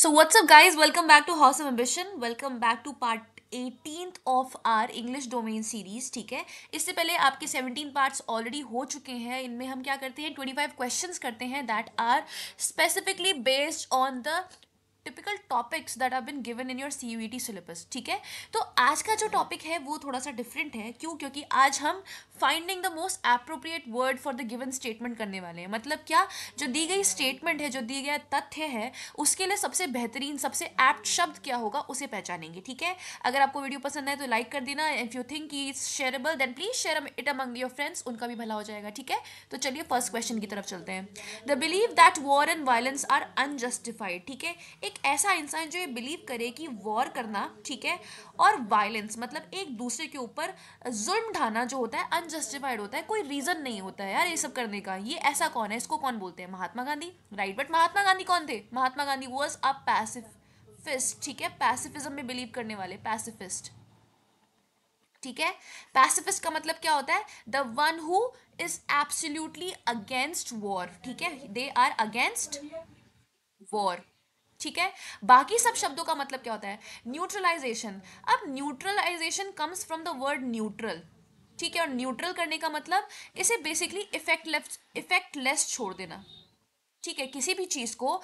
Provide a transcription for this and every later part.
So WhatsApp guys welcome back to House of Ambition welcome back to part eighteen of our English domain series ठीक है इससे पहले आपके seventeen parts already हो चुके हैं इनमें हम क्या करते हैं ट्वेंटी फाइव क्वेश्चन करते हैं that are specifically based on the typical topics that have been given in your C syllabus ठीक है तो आज का जो टॉपिक है वो थोड़ा सा डिफरेंट है क्यों क्योंकि आज हम finding the most appropriate word for the given statement करने वाले हैं मतलब क्या जो दी गई स्टेटमेंट है जो दिया गया तथ्य है उसके लिए सबसे बेहतरीन सबसे एप्ट शब्द क्या होगा उसे पहचानेंगे ठीक है अगर आपको वीडियो पसंद आए तो लाइक कर देना if you think is shareable then please share it among your friends उनका भी भला हो जाएगा ठीक है तो चलिए फर्स्ट क्वेश्चन की तरफ चलते हैं the believe that war and violence are unjustified ठीक है एक ऐसा इंसान जो ये बिलीव करे कि वॉर करना ठीक है और वायलेंस मतलब एक दूसरे के ऊपर जुल्म ढाना जो होता है अनजस्टिफाइड होता है कोई रीज़न नहीं होता है यार ये सब करने का ये ऐसा कौन है इसको कौन बोलते हैं महात्मा गांधी राइट बट महात्मा गांधी कौन थे Mahatma Gandhi was a pacifist ठीक है पैसिफिज्म में बिलीव करने वाले पैसिफिस्ट ठीक है पैसिफिस्ट का मतलब क्या होता है the one who is absolutely against war ठीक है दे आर अगेंस्ट वॉर ठीक है बाकी सब शब्दों का मतलब क्या होता है न्यूट्रलाइजेशन अब neutralization comes from the word neutral ठीक है और न्यूट्रल करने का मतलब इसे बेसिकली इफेक्ट इफेक्ट लेस छोड़ देना ठीक है किसी भी चीज़ को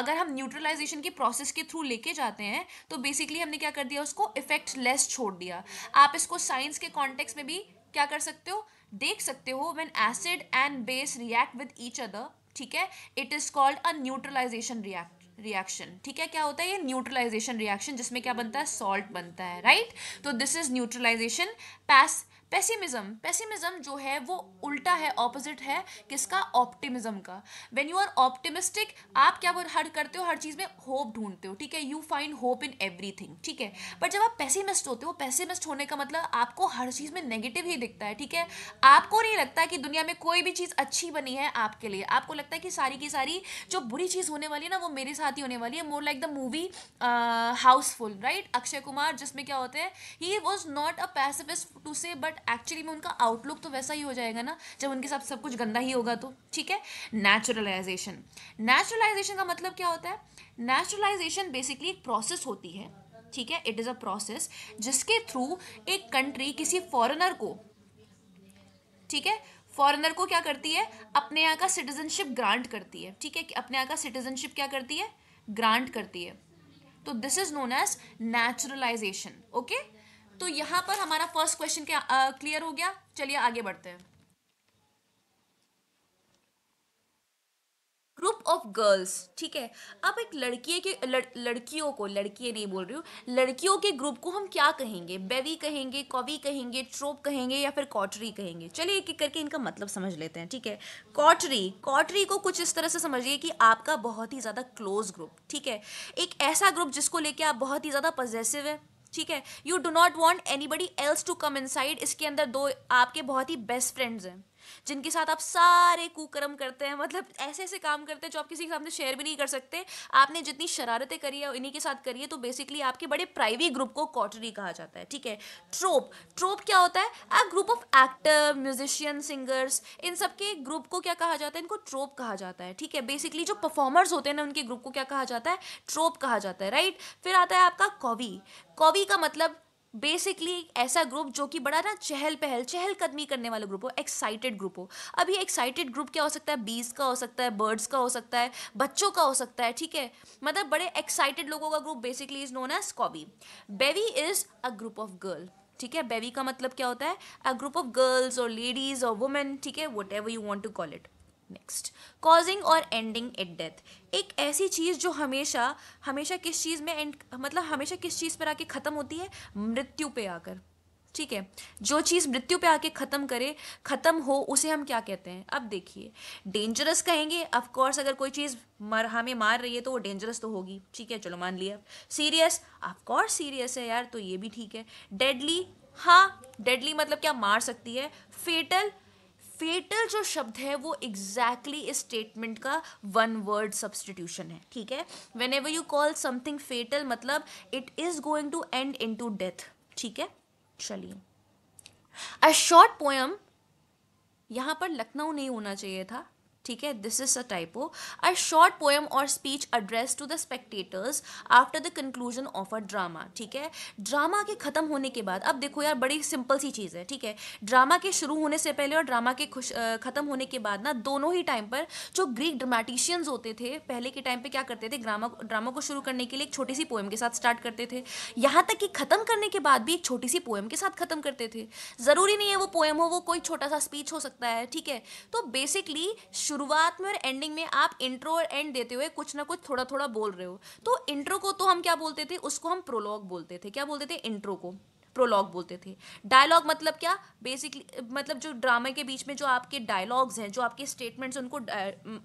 अगर हम न्यूट्रलाइजेशन की प्रोसेस के थ्रू लेके जाते हैं तो बेसिकली हमने क्या कर दिया उसको इफेक्ट लेस छोड़ दिया आप इसको साइंस के कॉन्टेक्स में भी क्या कर सकते हो देख सकते हो when acid and base react with each other ठीक है it is called a neutralization react reaction ठीक है क्या होता है ये न्यूट्रलाइजेशन रिएक्शन जिसमें क्या बनता है सॉल्ट बनता है राइट तो दिस इज न्यूट्रलाइजेशन पैस पेसिमिज्म पेसिमिज्म जो है वो उल्टा है ऑपोजिट है किसका ऑप्टिमिज्म का व्हेन यू आर ऑप्टिमिस्टिक आप क्या बोल हर करते हो हर चीज़ में होप ढूंढते हो ठीक है you find hope in everything ठीक है पर जब आप पेसिमिस्ट होते हो पेसिमिस्ट होने का मतलब आपको हर चीज़ में नेगेटिव ही दिखता है ठीक है आपको नहीं लगता कि दुनिया में कोई भी चीज़ अच्छी बनी है आपके लिए आपको लगता है कि सारी की सारी जो बुरी चीज़ होने वाली है ना वो मेरे साथ ही होने वाली है more like the movie Housefull right Akshay Kumar जिसमें क्या होते हैं he was not a pacifist to say but actually में उनका आउटलुक तो वैसा ही हो जाएगा ना जब उनके साथ सब कुछ गंदा ही होगा तो ठीक है नेचुरलाइजेशन नेचुरलाइजेशन का मतलब क्या होता है नेचुरलाइजेशन बेसिकली एक प्रोसेस होती है ठीक है इट इज़ अ प्रोसेस जिसके थ्रू एक कंट्री किसी फॉरेनर को ठीक है फॉरेनर को क्या करती है अपने यहाँ का सिटीजनशिप ग्रांट करती है ठीक है अपने यहाँ का सिटीजनशिप क्या करती है ग्रांट करती है तो this is known as naturalization okay तो यहाँ पर हमारा फर्स्ट क्वेश्चन क्या क्लियर हो गया चलिए आगे बढ़ते हैं ग्रुप ऑफ गर्ल्स ठीक है अब एक लड़की के लड़, लड़कियों को लड़की नहीं बोल रही हूँ लड़कियों के ग्रुप को हम क्या कहेंगे बेवी कहेंगे कॉवी कहेंगे ट्रोप कहेंगे या फिर कॉटरी कहेंगे चलिए एक एक करके इनका मतलब समझ लेते हैं ठीक है कॉटरी कॉटरी को कुछ इस तरह से समझिए कि आपका बहुत ही ज़्यादा क्लोज ग्रुप ठीक है एक ऐसा ग्रुप जिसको लेके आप बहुत ही ज़्यादा पॉजेसिव है ठीक है you do not want anybody else to come in इसके अंदर दो आपके बहुत ही बेस्ट फ्रेंड्स हैं जिनके साथ आप सारे कुकर्म करते हैं मतलब ऐसे ऐसे काम करते हैं जो आप किसी के सामने शेयर भी नहीं कर सकते आपने जितनी शरारतें करी है इन्हीं के साथ करी है तो बेसिकली आपके बड़े प्राइवेट ग्रुप को कॉटरी कहा जाता है ठीक है ट्रोप ट्रोप क्या होता है a group of actor musician singers इन सब के ग्रुप को क्या कहा जाता है इनको ट्रोप कहा जाता है ठीक है बेसिकली जो परफॉर्मर्स होते हैं ना उनके ग्रुप को क्या कहा जाता है ट्रोप कहा जाता है राइट फिर आता है आपका कॉवी कॉवी का मतलब बेसिकली एक ऐसा ग्रुप जो कि बड़ा ना चहल पहल चहल कदमी करने वाला ग्रुप हो एक्साइटेड ग्रुप हो अब ये एक्साइटेड ग्रुप क्या हो सकता है बीज का हो सकता है बर्ड्स का हो सकता है बच्चों का हो सकता है ठीक है मतलब बड़े एक्साइटेड लोगों का group basically is known as covey bevy is a group of girl ठीक है बेवी का मतलब क्या होता है अ ग्रुप ऑफ गर्ल्स और लेडीज और वुमेन ठीक है whatever you want to call it next causing or ending at death एक ऐसी चीज़ जो हमेशा हमेशा किस चीज़ में एंड मतलब हमेशा किस चीज़ पर आके ख़त्म होती है मृत्यु पे आकर ठीक है जो चीज़ मृत्यु पे आके ख़त्म करे ख़त्म हो उसे हम क्या कहते हैं अब देखिए डेंजरस कहेंगे ऑफ कोर्स अगर कोई चीज़ मर हमें मार रही है तो वो डेंजरस तो होगी ठीक है चलो मान लिया सीरियस ऑफ कोर्स सीरियस है यार तो ये भी ठीक है डेडली हाँ डेडली मतलब क्या मार सकती है फेटल फेटल जो शब्द है वो एग्जैक्टली exactly इस स्टेटमेंट का वन वर्ड सब्सटीट्यूशन है ठीक है whenever you call something fatal मतलब it is going to end in to death ठीक है चलिए अ शॉर्ट पोएम यहाँ पर लखनऊ नहीं होना चाहिए था ठीक है this is a typo a short poem or speech address to the spectators after the conclusion of a drama ठीक है ड्रामा के खत्म होने के बाद अब देखो यार बड़ी सिंपल सी चीज़ है ठीक है ड्रामा के शुरू होने से पहले और ड्रामा के खुश खत्म होने के बाद ना दोनों ही टाइम पर जो ग्रीक ड्रामेटिशियंस होते थे पहले के टाइम पे क्या करते थे ड्रामा ड्रामा को शुरू करने के लिए एक छोटी सी पोएम के साथ स्टार्ट करते थे यहाँ तक कि खत्म करने के बाद भी एक छोटी सी पोएम के साथ खत्म करते थे ज़रूरी नहीं है वो पोएम हो वो कोई छोटा सा स्पीच हो सकता है ठीक है तो बेसिकली शुरुआत में और एंडिंग में आप इंट्रो और एंड देते हुए कुछ ना कुछ थोड़ा थोड़ा बोल रहे हो तो इंट्रो को तो हम क्या बोलते थे उसको हम प्रोलॉग बोलते थे क्या बोलते थे इंट्रो को प्रोलॉग बोलते थे डायलॉग मतलब क्या बेसिकली मतलब जो ड्रामे के बीच में जो आपके डायलॉग्स हैं जो आपके स्टेटमेंट्स उनको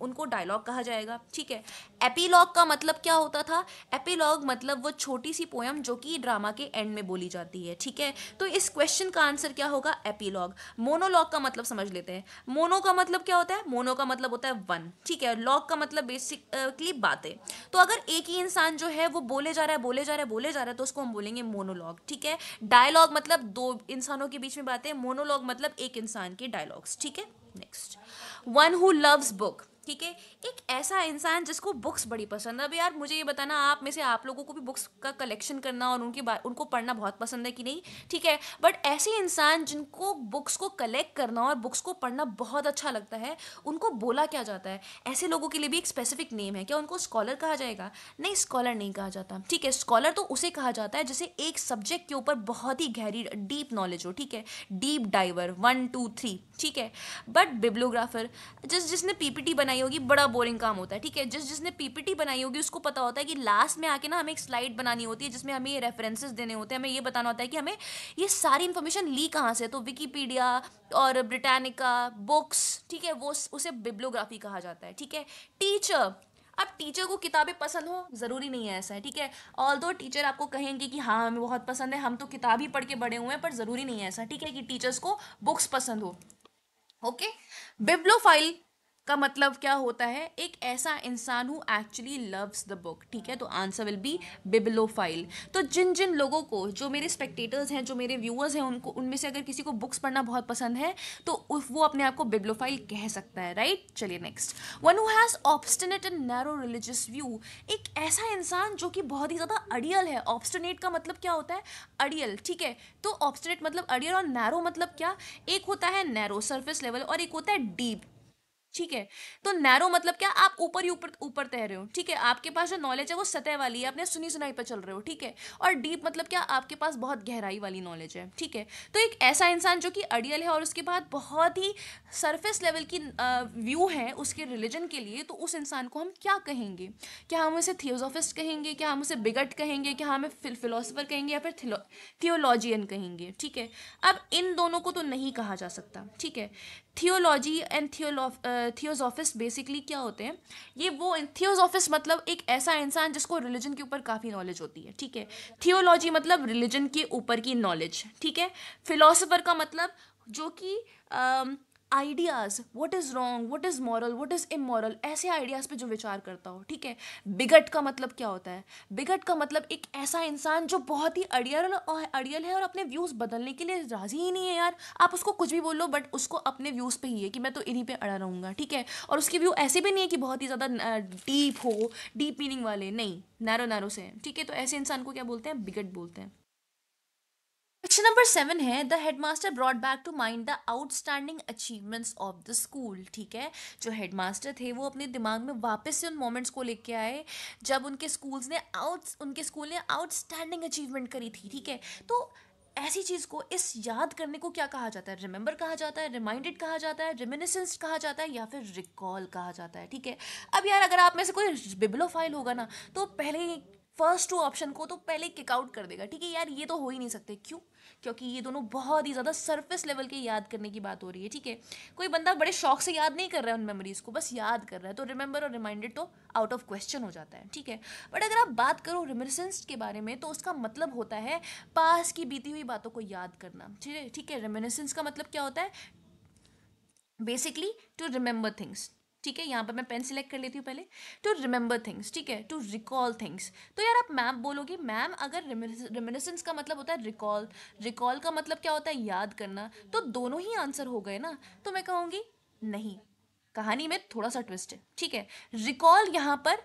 उनको डायलॉग कहा जाएगा ठीक है एपीलॉग का मतलब क्या होता था एपीलॉग मतलब वो छोटी सी पोयम जो कि ड्रामा के एंड में बोली जाती है ठीक है तो इस क्वेश्चन का आंसर क्या होगा एपीलॉग मोनोलॉग का मतलब समझ लेते हैं मोनो का मतलब क्या होता है मोनो का मतलब होता है वन ठीक है लॉग का मतलब बेसिकली बातें तो अगर एक ही इंसान जो है वो बोले जा रहा है बोले जा रहा है बोले जा रहा है तो उसको हम बोलेंगे मोनोलॉग ठीक है डायलॉग मतलब दो इंसानों के बीच में बातें मोनोलॉग मतलब एक इंसान के डायलॉग्स ठीक है next one who loves book ठीक है एक ऐसा इंसान जिसको बुक्स बड़ी पसंद है अब यार मुझे ये बताना आप में से आप लोगों को भी बुक्स का कलेक्शन करना और उनकी बात उनको पढ़ना बहुत पसंद है कि नहीं ठीक है बट ऐसे इंसान जिनको बुक्स को कलेक्ट करना और बुक्स को पढ़ना बहुत अच्छा लगता है उनको बोला क्या जाता है ऐसे लोगों के लिए भी एक स्पेसिफिक नेम है क्या उनको स्कॉलर कहा जाएगा नहीं स्कॉलर नहीं कहा जाता ठीक है स्कॉलर तो उसे कहा जाता है जिसे एक सब्जेक्ट के ऊपर बहुत ही गहरी डीप नॉलेज हो ठीक है deep diver one two three ठीक है बट बिब्लोग्राफर जिस जिसने पीपीटी बनाई होगी बड़ा बोरिंग काम होता है ठीक है जिस जिसने पीपीटी बनाई होगी उसको पता होता है कि लास्ट में आके ना हमें एक स्लाइड बनानी होती है जिसमें हमें ये रेफरेंसेस देने होते हैं हमें ये बताना होता है कि हमें ये सारी इन्फॉर्मेशन ली कहाँ से तो विकीपीडिया और ब्रिटानिका बुक्स ठीक है वो उसे बिब्लोग्राफी कहा जाता है ठीक है टीचर अब टीचर को किताबें पसंद हो ज़रूरी नहीं है ऐसा है ठीक है ऑल दो टीचर आपको कहेंगे कि हाँ हमें बहुत पसंद है हम तो किताब ही पढ़ के बड़े हुए हैं पर ज़रूरी नहीं है ऐसा ठीक है कि टीचर्स को बुक्स पसंद हो ओके बिब्लोफाइल का मतलब क्या होता है एक ऐसा इंसान who actually loves the book ठीक है तो आंसर विल बी बिबलोफाइल तो जिन जिन लोगों को जो मेरे स्पेक्टेटर्स हैं जो मेरे व्यूअर्स हैं उनको उनमें से अगर किसी को बुक्स पढ़ना बहुत पसंद है तो वो अपने आप को बिबलोफाइल कह सकता है राइट चलिए next one who has obstinate and narrow religious view एक ऐसा इंसान जो कि बहुत ही ज़्यादा अड़ियल है ऑब्स्टिनेट का मतलब क्या होता है अड़ियल ठीक है तो ऑब्स्टिनेट मतलब अड़ियल और नैरो मतलब क्या एक होता है नैरो सर्फेस लेवल और एक होता है डीप ठीक है तो नैरो मतलब क्या आप ऊपर ही ऊपर ऊपर तैर रहे हो ठीक है आपके पास जो नॉलेज है वो सतह वाली है आपने सुनी सुनाई पर चल रहे हो ठीक है और डीप मतलब क्या आपके पास बहुत गहराई वाली नॉलेज है ठीक है तो एक ऐसा इंसान जो कि अड़ियल है और उसके बाद बहुत ही सरफेस लेवल की व्यू है उसके रिलीजन के लिए तो उस इंसान को हम क्या कहेंगे क्या हम उसे थियोसोफिस्ट कहेंगे क्या हम उसे बिगट कहेंगे क्या हमें फिलोसफ़र कहेंगे या फिर थियोलॉजियन कहेंगे ठीक है अब इन दोनों को तो नहीं कहा जा सकता ठीक है थियोलॉजी एंड थियोलॉ थियोजॉफिस बेसिकली क्या होते हैं ये वो थियोजॉफिस मतलब एक ऐसा इंसान जिसको रिलीजन के ऊपर काफ़ी नॉलेज होती है ठीक है थियोलॉजी मतलब रिलीजन के ऊपर की नॉलेज ठीक है फिलोसोफर का मतलब जो कि ideas what is wrong what is moral what is immoral ऐसे आइडियाज़ पे जो विचार करता हो ठीक है बिगट का मतलब क्या होता है बिगट का मतलब एक ऐसा इंसान जो बहुत ही अड़ियल और अड़ियल है और अपने व्यूज़ बदलने के लिए राज़ी ही नहीं है यार आप उसको कुछ भी बोलो बट उसको अपने व्यूज़ पे ही है कि मैं तो इन्हीं पर अड़ा रहूँगा ठीक है और उसके व्यू ऐसे भी नहीं है कि बहुत ही ज़्यादा डीप हो डीप मीनिंग वाले नहीं नैरो नैरो से ठीक है तो ऐसे इंसान को क्या बोलते हैं बिगट बोलते हैं क्वेश्चन नंबर सेवन है the headmaster brought back to mind the outstanding achievements of the school ठीक है जो हेडमास्टर थे वो अपने दिमाग में वापस से उन मोमेंट्स को लेके आए जब उनके स्कूल्स ने आउट उनके स्कूल ने आउटस्टैंडिंग अचीवमेंट करी थी ठीक है तो ऐसी चीज़ को इस याद करने को क्या कहा जाता है रिमेंबर कहा जाता है रिमाइंडेड कहा जाता है रिमिनिसेंस कहा जाता है या फिर रिकॉल कहा जाता है ठीक है अब यार अगर आप में से कोई बिबलो फाइल होगा ना तो पहले फर्स्ट टू ऑप्शन को तो पहले किक आउट कर देगा ठीक है यार ये तो हो ही नहीं सकते क्यों क्योंकि ये दोनों बहुत ही ज़्यादा सरफेस लेवल के याद करने की बात हो रही है ठीक है कोई बंदा बड़े शौक से याद नहीं कर रहा है उन मेमोरीज़ को बस याद कर रहा है तो रिमेंबर और रिमाइंडेड तो आउट ऑफ क्वेश्चन हो जाता है ठीक है बट अगर आप बात करो रेमिनिसेंस के बारे में तो उसका मतलब होता है पास की बीती हुई बातों को याद करना ठीक है ठीक है रेमिनिसेंस का मतलब क्या होता है बेसिकली टू रिमेंबर थिंग्स ठीक है यहाँ पर मैं पेन सिलेक्ट कर लेती हूँ पहले टू रिमेंबर थिंग्स ठीक है टू रिकॉल थिंग्स तो यार आप मैम बोलोगे मैम अगर रिमिनिसेंस का मतलब होता है रिकॉल रिकॉल का मतलब क्या होता है याद करना तो दोनों ही आंसर हो गए ना तो मैं कहूँगी नहीं कहानी में थोड़ा सा ट्विस्ट है ठीक है रिकॉल यहाँ पर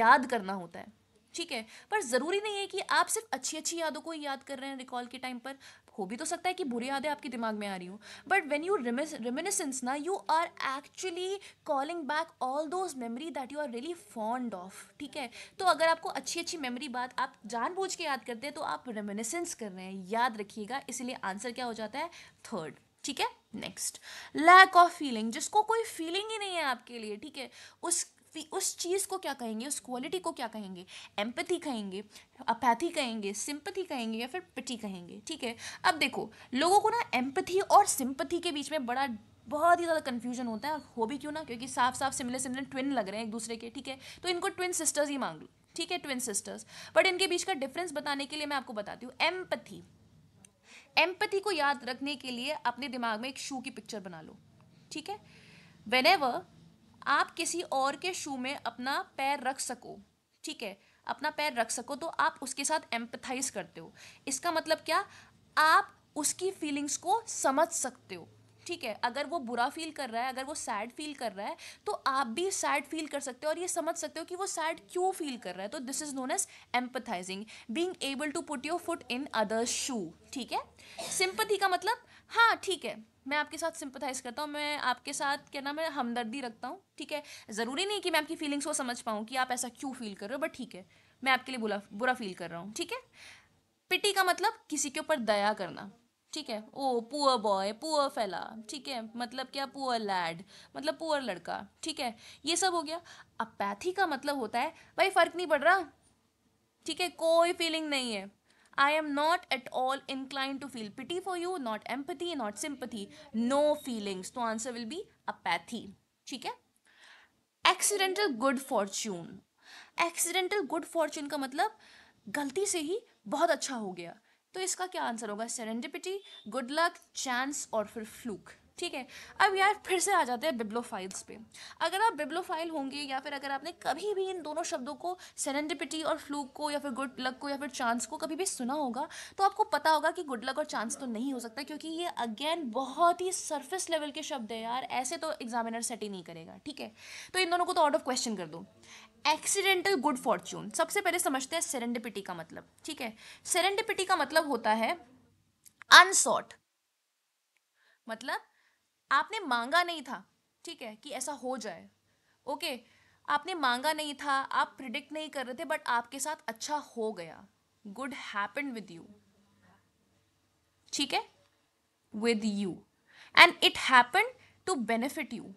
याद करना होता है ठीक है पर ज़रूरी नहीं है कि आप सिर्फ अच्छी अच्छी यादों को ही याद कर रहे हैं रिकॉल के टाइम पर हो भी तो सकता है कि बुरी यादें आपके दिमाग में आ रही हो बट वेन यू रिमिनिसेंस ना you are actually calling back all those memory that you are really fond of ठीक है तो अगर आपको अच्छी अच्छी मेमरी बात आप जानबूझ के याद करते हैं तो आप रिमिनिसेंस कर रहे हैं याद रखिएगा इसलिए आंसर क्या हो जाता है थर्ड ठीक है नेक्स्ट लैक ऑफ फीलिंग जिसको कोई फीलिंग ही नहीं है आपके लिए ठीक है उस फिर उस चीज़ को क्या कहेंगे उस क्वालिटी को क्या कहेंगे एम्पथी कहेंगे अपैथी कहेंगे सिंपथी कहेंगे या फिर पिटी कहेंगे ठीक है अब देखो लोगों को ना एम्पथी और सिंपथी के बीच में बड़ा बहुत ही ज़्यादा कन्फ्यूजन होता है और हो भी क्यों ना क्योंकि साफ साफ सिमिलर सिमिलर ट्विन लग रहे हैं एक दूसरे के ठीक है तो इनको ट्विन सिस्टर्स ही मांग लो ठीक है ट्विन सिस्टर्स बट इनके बीच का डिफरेंस बताने के लिए मैं आपको बताती हूँ एम्पथी एम्पथी को याद रखने के लिए अपने दिमाग में एक शू की पिक्चर बना लो ठीक है वेन एवर आप किसी और के शू में अपना पैर रख सको ठीक है अपना पैर रख सको तो आप उसके साथ एम्पथाइज करते हो इसका मतलब क्या आप उसकी फीलिंग्स को समझ सकते हो ठीक है अगर वो बुरा फील कर रहा है अगर वो सैड फील कर रहा है तो आप भी सैड फील कर सकते हो और ये समझ सकते हो कि वो सैड क्यों फील कर रहा है तो this is known as empathizing being able to put your foot in others shoe ठीक है सिंपथी का मतलब हाँ ठीक है मैं आपके साथ सिंपथाइज करता हूँ मैं आपके साथ क्या नाम है हमदर्दी रखता हूँ ठीक है ज़रूरी नहीं कि मैं आपकी फीलिंग्स को समझ पाऊँ कि आप ऐसा क्यों फील कर रहे हो बट ठीक है मैं आपके लिए बुरा बुरा फील कर रहा हूँ ठीक है पिटी का मतलब किसी के ऊपर दया करना ठीक है ओ पुअर बॉय पुअर फैला ठीक है मतलब क्या पुअर लैड मतलब पुअर लड़का ठीक है ये सब हो गया अपैथी का मतलब होता है भाई फर्क नहीं पड़ रहा ठीक है कोई फीलिंग नहीं है I am not at all incline to feel pity for you not empathy not sympathy no feelings तो आंसर विल बी अपैथी ठीक है accidental good fortune accidental good fortune का मतलब गलती से ही बहुत अच्छा हो गया तो इसका क्या आंसर होगा सेरेंडिपिटी गुड लक चांस और फिर फ्लूक ठीक है अब यार फिर से आ जाते हैं बिब्लोफाइल्स पे अगर आप बिब्लोफाइल होंगे या फिर अगर आपने कभी भी इन दोनों शब्दों को सेरेंडिपिटी और फ्लूक को या फिर गुड लक को या फिर चांस को कभी भी सुना होगा तो आपको पता होगा कि गुड लक और चांस तो नहीं हो सकता क्योंकि ये अगेन बहुत ही सर्फेस लेवल के शब्द है यार ऐसे तो एग्जामिनर सेट ही नहीं करेगा ठीक है तो इन दोनों को तो आउट ऑफ क्वेश्चन कर दो एक्सीडेंटल गुड फॉर्च्यून सबसे पहले समझते हैं सेरेंडिपिटी का मतलब ठीक है सेरेंडिपिटी का मतलब होता है अनसॉट मतलब आपने मांगा नहीं था ठीक है कि ऐसा हो जाए ओके आपने मांगा नहीं था आप प्रिडिक्ट नहीं कर रहे थे बट आपके साथ अच्छा हो गया गुड हैपन विद यू ठीक है with you and it happen to benefit you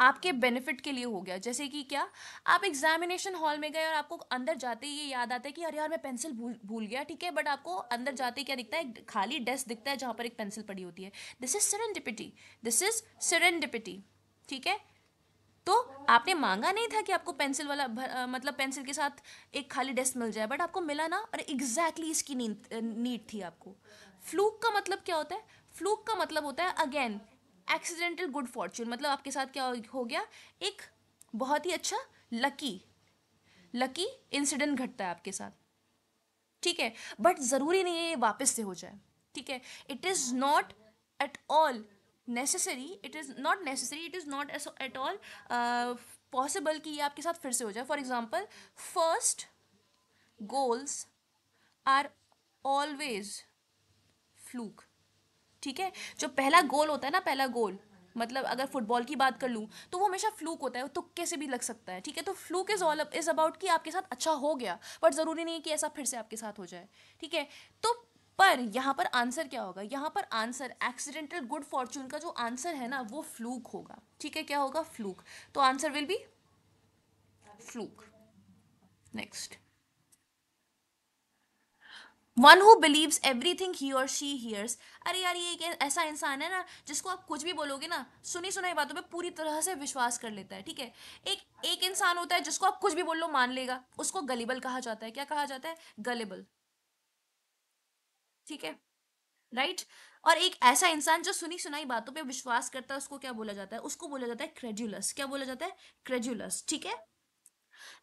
आपके बेनिफिट के लिए हो गया जैसे कि क्या आप एग्जामिनेशन हॉल में गए और आपको अंदर जाते ही ये याद आता है कि अरे यार मैं पेंसिल भूल भूल गया ठीक है बट आपको अंदर जाते ही क्या दिखता है खाली डेस्क दिखता है जहाँ पर एक पेंसिल पड़ी होती है this is serendipity this is serendipity ठीक है तो आपने मांगा नहीं था कि आपको पेंसिल वाला भर, आ, मतलब पेंसिल के साथ एक खाली डेस्क मिल जाए बट आपको मिला ना और एग्जैक्टली exactly इसकी नीड नीड थी आपको फ्लूक का मतलब क्या होता है फ्लूक का मतलब होता है अगेन एक्सीडेंटल गुड फॉर्चून मतलब आपके साथ क्या हो गया एक बहुत ही अच्छा लकी लकी इंसिडेंट घटता है आपके साथ ठीक है बट ज़रूरी नहीं है ये वापस से हो जाए ठीक है it is not at all necessary it is not necessary it is not at all possible कि ये आपके साथ फिर से हो जाए for example first goals are always fluke ठीक है जो पहला गोल होता है ना पहला गोल मतलब अगर फुटबॉल की बात कर लूँ तो वो हमेशा फ्लूक होता है वो तुक्के से भी लग सकता है ठीक है तो fluke is all is about कि आपके साथ अच्छा हो गया बट ज़रूरी नहीं है कि ऐसा फिर से आपके साथ हो जाए ठीक है तो पर यहाँ पर आंसर क्या होगा यहाँ पर आंसर एक्सीडेंटल गुड फॉर्चून का जो आंसर है ना वो फ्लूक होगा ठीक है क्या होगा फ्लूक तो answer will be fluke next one who believes everything he or she here's अरे यार ये एक ऐसा इंसान है ना जिसको आप कुछ भी बोलोगे ना सुनी सुनाई बातों पे पूरी तरह से विश्वास कर लेता है ठीक है एक एक इंसान होता है जिसको आप कुछ भी बोल लो मान लेगा उसको गलीबल कहा जाता है क्या कहा जाता है गलेबल ठीक है राइट right? और एक ऐसा इंसान जो सुनी सुनाई बातों पे विश्वास करता है उसको क्या बोला जाता है उसको बोला जाता है क्रेजुलस क्या बोला जाता है क्रेजुलस ठीक है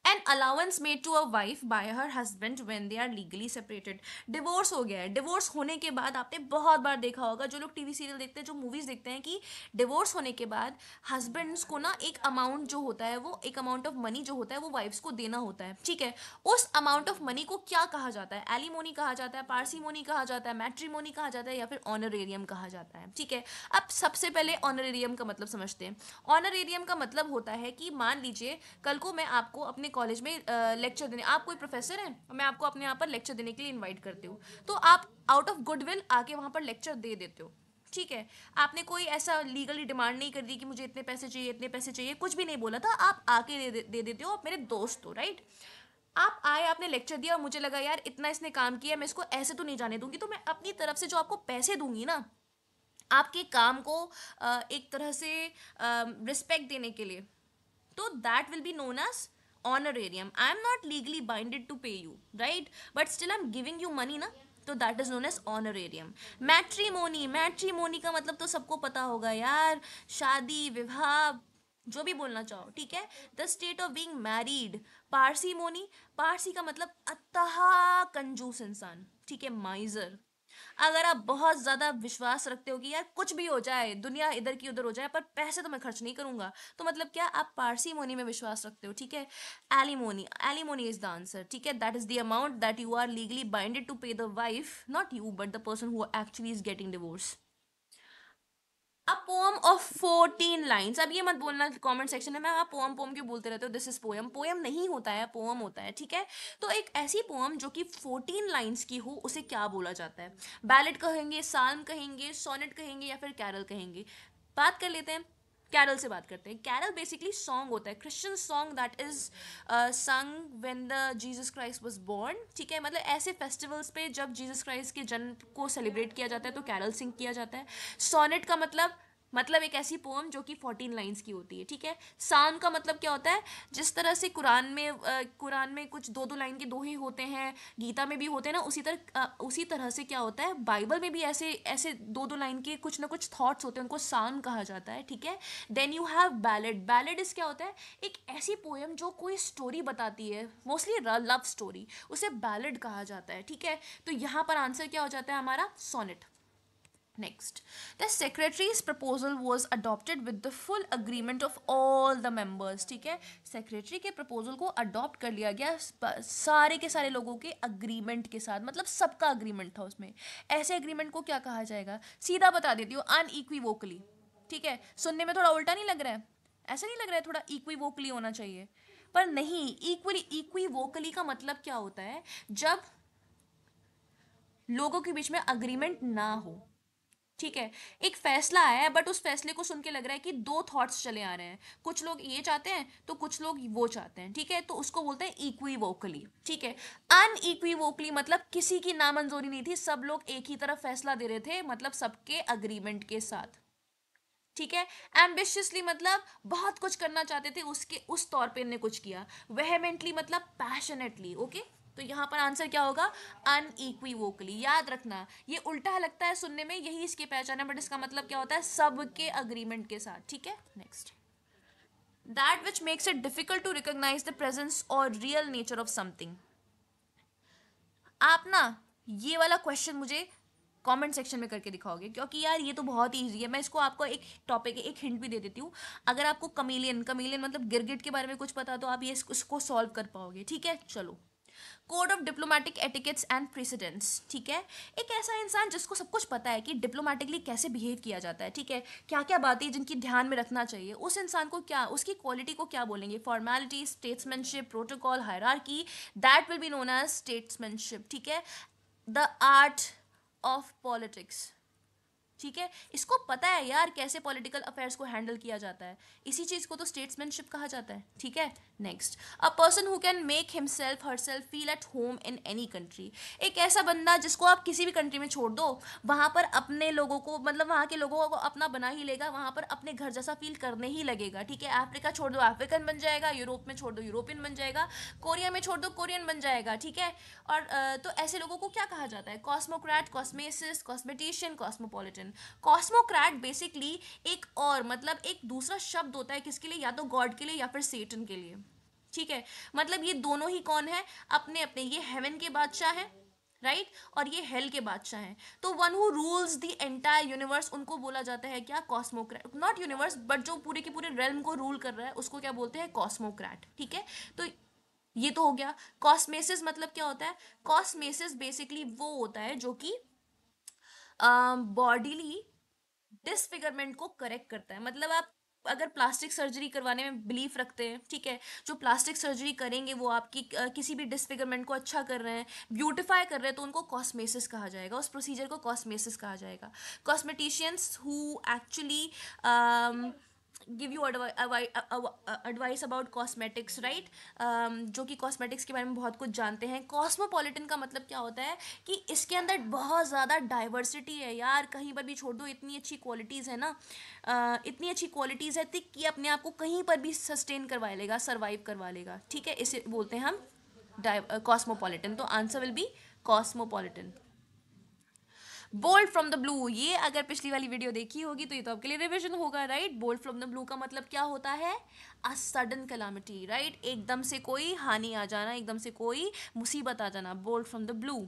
an allowance made to a wife by her husband when they are legally separated divorce हो गया है डिवोर्स होने के बाद आपने बहुत बार देखा होगा जो लोग टीवी सीरियल देखते हैं जो मूवीज़ देखते हैं कि डिवोर्स होने के बाद हस्बैंड्स को ना एक अमाउंट जो होता है वो एक अमाउंट ऑफ मनी जो होता है वो वाइफ्स को देना होता है ठीक है उस अमाउंट ऑफ मनी को क्या कहा जाता है एलिमोनी कहा जाता है पार्सीमोनी कहा जाता है मैट्रीमोनी कहा जाता है या फिर ऑनरेरियम कहा जाता है ठीक है अब सबसे पहले ऑनरेरियम का मतलब समझते हैं ऑनरेरियम का मतलब होता है कि मान लीजिए कल को मैं आपको अपने कॉलेज में लेक्चर देने आप कोई प्रोफेसर हैं मैं आपको अपने यहाँ पर लेक्चर देने के लिए इन्वाइट करती हूँ तो आप आउट ऑफ गुडविल आके वहाँ पर लेक्चर दे देते हो ठीक है आपने कोई ऐसा लीगली डिमांड नहीं कर दी कि मुझे इतने पैसे चाहिए इतने पैसे चाहिए कुछ भी नहीं बोला था आप आके दे, दे, देते हो आप मेरे दोस्त हो राइट आप आए आपने लेक्चर दिया और मुझे लगा यार इतना इसने काम किया मैं इसको ऐसे तो नहीं जाने दूंगी तो मैं अपनी तरफ से जो आपको पैसे दूंगी ना आपके काम को एक तरह से रिस्पेक्ट देने के लिए तो that will be known as honorarium i am not legally binded to pay you right but still i'm giving you money na तो that is known as honorarium matrimony matrimony का मतलब तो सबको पता होगा यार शादी विवाह जो भी बोलना चाहो ठीक है the state of being married parsimony पारसी का मतलब अतः कंजूस इंसान ठीक है माइजर अगर आप बहुत ज़्यादा विश्वास रखते हो कि यार कुछ भी हो जाए दुनिया इधर की उधर हो जाए पर पैसे तो मैं खर्च नहीं करूँगा तो मतलब क्या आप पारसीमोनी में विश्वास रखते हो ठीक है alimony alimony is the answer ठीक है that is the amount that you are legally binded to pay the wife not you but the person who actually is getting divorce a poem of fourteen lines अब ये मत बोलना comment section में मैं आप pome pome क्यों बोलते रहते हो दिस इज पोएम पोएम नहीं होता है पोम होता है ठीक है तो एक ऐसी पोम जो कि फोर्टीन लाइन्स की हो उसे क्या बोला जाता है बैलेट कहेंगे साल्म कहेंगे सोनेट कहेंगे या फिर कैरल कहेंगे बात कर लेते हैं कैरल से बात करते हैं कैरल बेसिकली सॉन्ग होता है Christian song that is sung when the Jesus Christ was born ठीक है मतलब ऐसे फेस्टिवल्स पे जब जीजस क्राइस्ट के जन्म को सेलिब्रेट किया जाता है तो कैरल सिंग किया जाता है सोनेट का मतलब मतलब एक ऐसी पोम जो कि फोर्टीन लाइन्स की होती है ठीक है सान का मतलब क्या होता है जिस तरह से कुरान में कुरान में कुछ दो दो लाइन के दोहे होते हैं गीता में भी होते हैं ना उसी तरह उसी तरह से क्या होता है बाइबल में भी ऐसे ऐसे दो दो लाइन के कुछ ना कुछ थाट्स होते हैं उनको सान कहा जाता है ठीक है then you have ballad ballad इस क्या होता है एक ऐसी पोएम जो कोई स्टोरी बताती है मोस्टली लव स्टोरी उसे बैलेड कहा जाता है ठीक है तो यहाँ पर आंसर क्या हो जाता है हमारा sonnet Next, the secretary's proposal was adopted with the full agreement of all the members. ठीक है सेक्रेटरी के प्रपोजल को अडॉप्ट कर लिया गया सारे के सारे लोगों के अग्रीमेंट के साथ मतलब सबका अग्रीमेंट था उसमें ऐसे अग्रीमेंट को क्या कहा जाएगा सीधा बता देती हूँ वोकली ठीक है सुनने में थोड़ा उल्टा नहीं लग रहा है ऐसा नहीं लग रहा है थोड़ा इक्वी वोकली होना चाहिए पर नहीं इक्वली वोकली का मतलब क्या होता है जब लोगों के बीच में अग्रीमेंट ना हो ठीक है एक फैसला आया है बट उस फैसले को सुन के लग रहा है कि दो थॉट्स चले आ रहे हैं कुछ लोग ये चाहते हैं तो कुछ लोग वो चाहते हैं ठीक है तो उसको बोलते हैं इक्वी वोकली ठीक है अनइक्वी मतलब किसी की नामंजूरी नहीं थी सब लोग एक ही तरफ फैसला दे रहे थे मतलब सबके अग्रीमेंट के साथ ठीक है एम्बिशियसली मतलब बहुत कुछ करना चाहते थे उसके उस तौर पर इनने कुछ किया वेहमेंटली मतलब पैशनेटली ओके okay? तो यहाँ पर आंसर क्या होगा अनईक्वी याद रखना ये उल्टा लगता है सुनने में यही इसकी पहचान है बट इसका मतलब क्या होता है सबके अग्रीमेंट के साथ ठीक है next that which makes it difficult to recognize the presence or real nature of something आप ना ये वाला क्वेश्चन मुझे कमेंट सेक्शन में करके दिखाओगे क्योंकि यार ये तो बहुत ईजी है मैं इसको आपको एक टॉपिक एक हिंट भी दे देती हूँ अगर आपको कमीलियन कमीलियन मतलब गिरगिट के बारे में कुछ पता तो आप ये इसको सॉल्व कर पाओगे ठीक है चलो code of diplomatic etiquettes and precedents ठीक है एक ऐसा इंसान जिसको सब कुछ पता है कि डिप्लोमेटिकली कैसे बिहेव किया जाता है ठीक है क्या क्या बातें जिनकी ध्यान में रखना चाहिए उस इंसान को क्या उसकी क्वालिटी को क्या बोलेंगे formality statesmanship protocol hierarchy that will be known as statesmanship ठीक है द आर्ट ऑफ पॉलिटिक्स ठीक है इसको पता है यार कैसे पॉलिटिकल अफेयर्स को हैंडल किया जाता है इसी चीज़ को तो स्टेट्समैनशिप कहा जाता है ठीक है next a person who can make himself herself feel at home in any country एक ऐसा बंदा जिसको आप किसी भी कंट्री में छोड़ दो वहाँ पर अपने लोगों को मतलब वहाँ के लोगों को अपना बना ही लेगा वहाँ पर अपने घर जैसा फील करने ही लगेगा ठीक है अफ्रीका छोड़ दो अफ्रीकन बन जाएगा यूरोप में छोड़ दो यूरोपियन बन जाएगा कोरिया में छोड़ दो कोरियन बन जाएगा ठीक है और तो ऐसे लोगों को क्या कहा जाता है कॉस्मोक्रैट कॉस्मेसिस कॉस्मेटिशियन कॉस्मोपोलिटन कॉस्मोक्रैट बेसिकली एक और मतलब एक दूसरा शब्द होता है किसके लिए या तो गॉड के लिए या फिर सेटन के लिए ठीक है मतलब ये दोनों ही कौन है अपने अपने ये हेवन के बादशाह हैं राइट right? और ये हेल के बादशाह हैं तो one who rules the entire universe उनको बोला जाता है क्या कॉस्मोक्रैट नॉट यूनिवर्स बट जो पूरे के पूरे रेलम को रूल कर रहा है उसको क्या बोलते हैं कॉस्मोक्रैट ठीक है तो ये तो हो गया कॉस्मेसिस मतलब क्या होता है कॉस्मेसिस बेसिकली वो होता है जो कि बॉडीली um, डिसफिगरमेंट को करेक्ट करता है मतलब आप अगर प्लास्टिक सर्जरी करवाने में बिलीफ रखते हैं ठीक है जो प्लास्टिक सर्जरी करेंगे वो आपकी किसी भी डिसफिगरमेंट को अच्छा कर रहे हैं ब्यूटिफाई कर रहे हैं तो उनको कॉस्मेसिस कहा जाएगा उस प्रोसीजर को कॉस्मेसिस कहा जाएगा cosmeticians who actually give you advice about cosmetics right जो कि कॉस्मेटिक्स के बारे में बहुत कुछ जानते हैं कॉस्मोपोलिटन का मतलब क्या होता है कि इसके अंदर बहुत ज़्यादा डाइवर्सिटी है यार कहीं पर भी छोड़ दो इतनी अच्छी क्वालिटीज़ है ना uh, इतनी अच्छी क्वालिटीज़ है कि अपने आप को कहीं पर भी सस्टेन करवा लेगा सर्वाइव करवा लेगा ठीक है इसे बोलते हैं हम कॉस्मोपोलिटन तो answer will be cosmopolitan bolt from the blue ये अगर पिछली वाली वीडियो देखी होगी तो ये तो आपके लिए रिविजन होगा right bolt from the blue का मतलब क्या होता है अ सडन कलामिटी राइट एकदम से कोई हानि आ जाना एकदम से कोई मुसीबत आ जाना bolt from the blue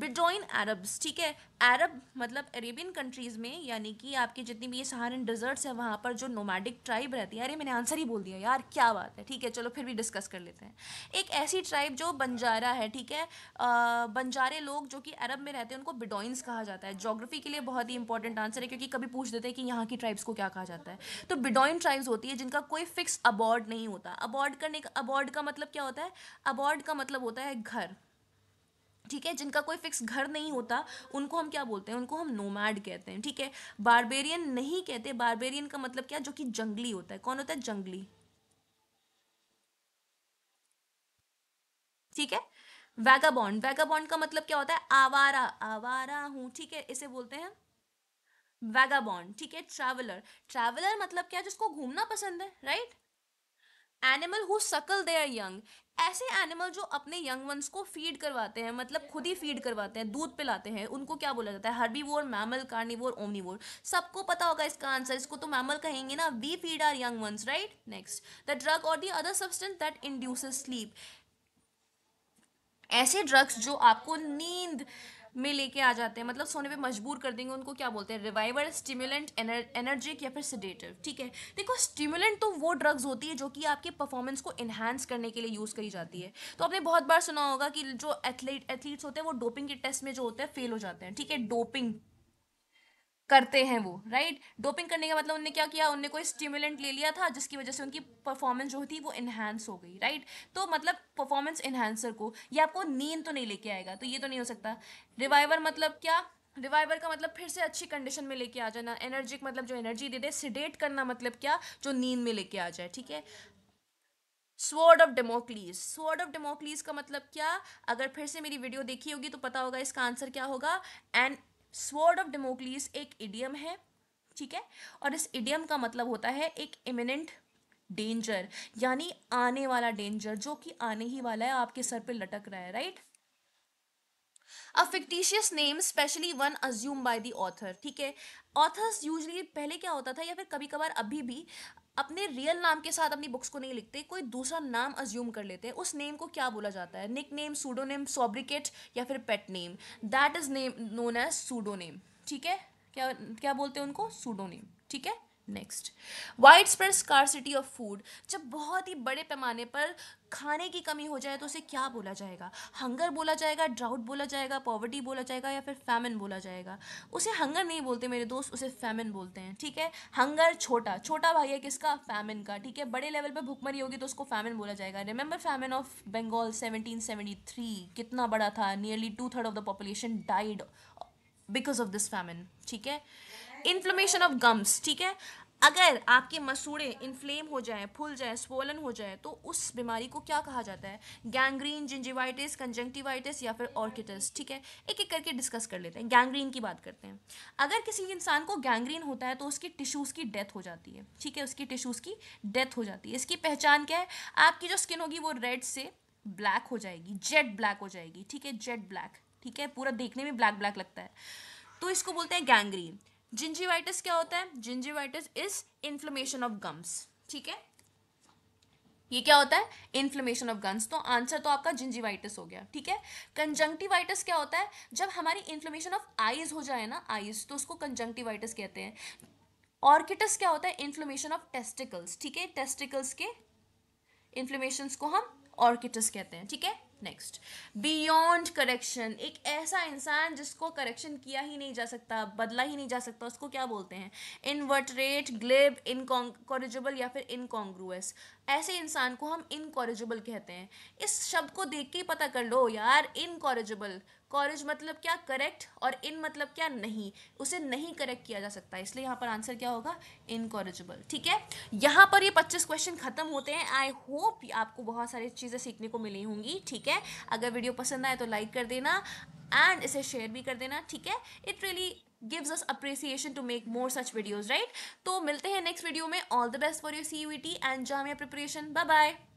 Bedouin Arabs ठीक है अरब मतलब अरेबियन कंट्रीज़ में यानी कि आपके जितनी भी ये सहारन डिजर्ट्स हैं वहाँ पर जो नोमैडिक ट्राइब रहती है अरे मैंने आंसर ही बोल दिया यार क्या बात है ठीक है चलो फिर भी डिस्कस कर लेते हैं एक ऐसी ट्राइब जो बंजारा है ठीक है बंजारे लोग जो कि अरब में रहते हैं उनको बिडोइंस कहा जाता है जोग्राफी के लिए बहुत ही इंपॉर्टेंट आंसर है क्योंकि कभी पूछ देते हैं कि यहाँ की ट्राइब्स को क्या कहा जाता है तो बिडोइन ट्राइब्स होती है जिनका कोई फिक्स अबॉर्ड नहीं होता अबॉर्ड करने का अबॉर्ड का मतलब क्या होता है अबॉर्ड का मतलब होता है घर ठीक है जिनका कोई फिक्स घर नहीं होता उनको हम क्या बोलते हैं उनको हम नोमैड कहते हैं ठीक है बारबेरियन नहीं कहते बारबेरियन का मतलब क्या जो कि जंगली होता है कौन होता है जंगली ठीक है वैगाबॉन्ड वैगाबॉन्ड का मतलब क्या होता है आवारा आवारा हूं ठीक है इसे बोलते हैं वैगाबॉन्ड ठीक है ट्रैवलर ट्रैवलर मतलब क्या जिसको घूमना पसंद है right animal who suckle their young ऐसे एनिमल जो अपने यंग वंस को फीड करवाते हैं मतलब खुद ही फीड करवाते हैं दूध पिलाते हैं उनको क्या बोला जाता है हर्बीवोर मैमल कार्निवोर ओमनीवोर सबको पता होगा इसका आंसर इसको तो मैमल कहेंगे ना we feed our young ones right next the drug or the other substance that induce sleep ऐसे ड्रग्स जो आपको नींद में लेके आ जाते हैं मतलब सोने पे मजबूर कर देंगे उनको क्या बोलते हैं रिवाइवर स्टिमुलेंट एनर्जिक या फिर सिडेटिव ठीक है देखो स्टिमुलेंट तो वो ड्रग्स होती है जो कि आपके परफॉर्मेंस को इन्हांस करने के लिए यूज़ करी जाती है तो आपने बहुत बार सुना होगा कि जो एथलीट एथलीट्स होते हैं वो डोपिंग के टेस्ट में जो होते हैं फेल हो जाते हैं ठीक है डोपिंग करते हैं वो राइट डोपिंग करने का मतलब उनने क्या किया उनने कोई स्टिमुलेंट ले लिया था जिसकी वजह से उनकी परफॉर्मेंस जो थी वो इन्हांस हो गई राइट तो मतलब परफॉर्मेंस इन्हांसर को ये आपको नींद तो नहीं लेके आएगा तो ये तो नहीं हो सकता रिवाइवर मतलब क्या रिवाइवर का मतलब फिर से अच्छी कंडीशन में लेके आ जाना एनर्जिक मतलब जो एनर्जी दे दे सिडेट करना मतलब क्या जो नींद में लेके आ जाए ठीक है sword of Damocles sword of Damocles का मतलब क्या अगर फिर से मेरी वीडियो देखी होगी तो पता होगा इसका आंसर क्या होगा एंड स्वॉर्ड ऑफ डेमोक्लीस एक इडियम है ठीक है और इस इडियम का मतलब होता है एक इमिनेंट डेंजर यानी आने वाला डेंजर जो कि आने ही वाला है आपके सर पे लटक रहा है right a fictitious name specially one assume by the author ठीक है ऑथर्स यूजली पहले क्या होता था या फिर कभी कभार अभी भी अपने रियल नाम के साथ अपनी बुक्स को नहीं लिखते कोई दूसरा नाम अज्यूम कर लेते हैं उस नेम को क्या बोला जाता है nickname pseudo name sobriquet या फिर pet name that is name known as pseudo name ठीक है क्या क्या बोलते हैं उनको सूडो नेम ठीक है next wide spread scarcity of food जब बहुत ही बड़े पैमाने पर खाने की कमी हो जाए तो उसे क्या बोला जाएगा हंगर बोला जाएगा ड्राउट बोला जाएगा पॉवर्टी बोला जाएगा या फिर फैमिन बोला जाएगा उसे हंगर नहीं बोलते मेरे दोस्त उसे फैमिन बोलते हैं ठीक है हंगर छोटा छोटा भाई है किसका फैमिन का ठीक है बड़े लेवल पर भुखमरी होगी तो उसको फैमिन बोला जाएगा remember famine of Bengal three कितना बड़ा था nearly two third of the population died because of this famine ठीक है इन्फ्लोमेशन ऑफ गम्स ठीक है अगर आपके मसूड़े इन्फ्लेम हो जाए फूल जाए स्वोलन हो जाए तो उस बीमारी को क्या कहा जाता है गैंग्रीन जिंजिवाइटिस कंजंक्टिवाइटिस या फिर ऑर्किटिस ठीक है एक एक करके डिस्कस कर लेते हैं गैंग्रीन की बात करते हैं अगर किसी इंसान को गैंग्रीन होता है तो उसकी टिश्यूज़ की डेथ हो जाती है ठीक है उसकी टिश्यूज़ की डेथ हो जाती है इसकी पहचान क्या है आपकी जो स्किन होगी वो रेड से ब्लैक हो जाएगी जेड ब्लैक हो जाएगी ठीक है जेड ब्लैक ठीक है पूरा देखने में ब्लैक ब्लैक लगता है तो इसको बोलते हैं गैंग्रीन जिंजीवाइटिस क्या होता है gingivitis is inflammation of gums ठीक है ये क्या होता है इन्फ्लेमेशन ऑफ गन्स तो आंसर तो आपका जिंजीवाइटिस हो गया ठीक है कंजंक्टिवाइटिस क्या होता है जब हमारी इन्फ्लेमेशन ऑफ आईज हो जाए ना आईज तो उसको कंजंक्टिवाइटिस कहते हैं ऑर्किटस क्या होता है इन्फ्लेमेशन ऑफ टेस्टिकल्स ठीक है टेस्टिकल्स के इन्फ्लेमेशन को हम ऑर्किटस कहते हैं ठीक है नेक्स्ट बियॉन्ड करेक्शन एक ऐसा इंसान जिसको करेक्शन किया ही नहीं जा सकता बदला ही नहीं जा सकता उसको क्या बोलते हैं इनवर्टरेट ग्लिब इनकॉरिजिबल या फिर इनकॉन्ग्रुएस ऐसे इंसान को हम इनकॉरिजिबल कहते हैं इस शब्द को देख के पता कर लो यार इनकॉरिजिबल कॉरेज मतलब क्या करेक्ट और इन मतलब क्या नहीं उसे नहीं करेक्ट किया जा सकता इसलिए यहाँ पर आंसर क्या होगा इनकॉरेजबल ठीक है यहाँ पर ये पच्चीस क्वेश्चन खत्म होते हैं आई होप आपको बहुत सारी चीज़ें सीखने को मिली होंगी ठीक है अगर वीडियो पसंद आए तो लाइक कर देना एंड इसे शेयर भी कर देना ठीक है it really gives us appreciation to make more such videos right तो मिलते हैं नेक्स्ट वीडियो में all the best for your C U T and Jamia preparation bye bye